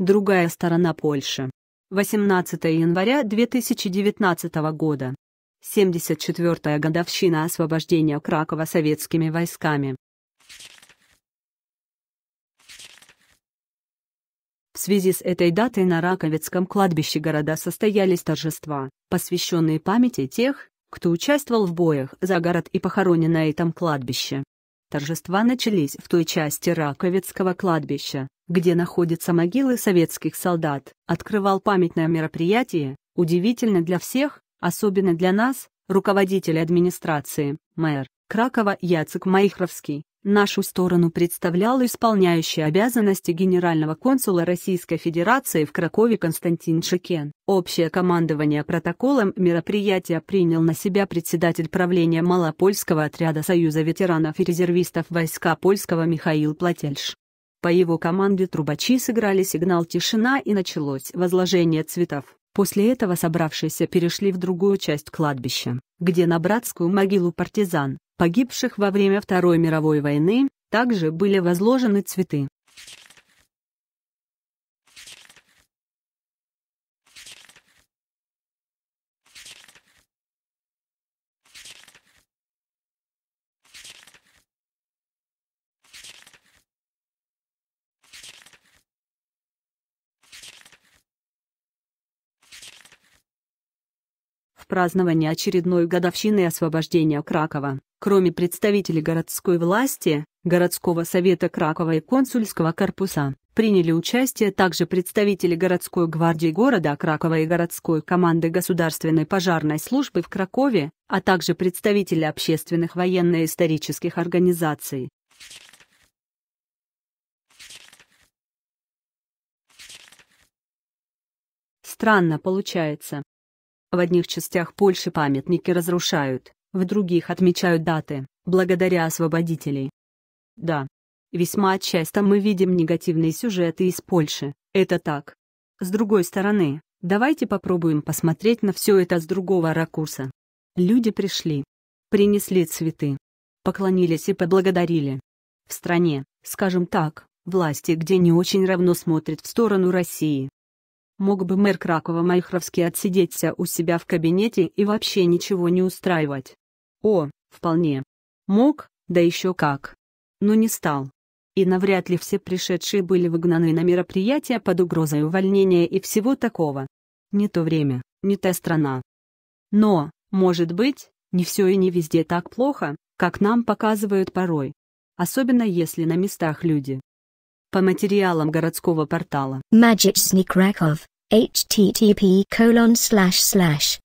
Другая сторона Польши. 18 января 2019 года. 74-я годовщина освобождения Кракова советскими войсками. В связи с этой датой на Раковицком кладбище города состоялись торжества, посвященные памяти тех, кто участвовал в боях за город и похоронен на этом кладбище. Торжества начались в той части Раковицкого кладбища, где находятся могилы советских солдат. Открывал памятное мероприятие, удивительно для всех, особенно для нас, руководитель администрации, мэр Кракова Яцек Майхровский нашу сторону представлял исполняющий обязанности генерального консула Российской Федерации в Кракове Константин Шикен. Общее командование протоколом мероприятия принял на себя председатель правления Малопольского отряда Союза ветеранов и резервистов войска польского Михаил Плательш. По его команде трубачи сыграли сигнал «Тишина» и началось возложение цветов. После этого собравшиеся перешли в другую часть кладбища, где на братскую могилу партизан, Погибших во время Второй мировой войны также были возложены цветы. празднования очередной годовщины освобождения Кракова. Кроме представителей городской власти, городского совета Кракова и консульского корпуса, приняли участие также представители городской гвардии города Кракова и городской команды Государственной пожарной службы в Кракове, а также представители общественных военно-исторических организаций. Странно получается, в одних частях Польши памятники разрушают, в других отмечают даты, благодаря освободителей. Да. Весьма часто мы видим негативные сюжеты из Польши, это так. С другой стороны, давайте попробуем посмотреть на все это с другого ракурса. Люди пришли, принесли цветы, поклонились и поблагодарили. В стране, скажем так, власти, где не очень равно смотрят в сторону России, Мог бы мэр Кракова Майхровский отсидеться у себя в кабинете и вообще ничего не устраивать. О, вполне. Мог, да еще как. Но не стал. И навряд ли все пришедшие были выгнаны на мероприятие под угрозой увольнения и всего такого. Не то время, не та страна. Но, может быть, не все и не везде так плохо, как нам показывают порой. Особенно если на местах люди, по материалам городского портала. Magic Sneak Rakov, http colon slash slash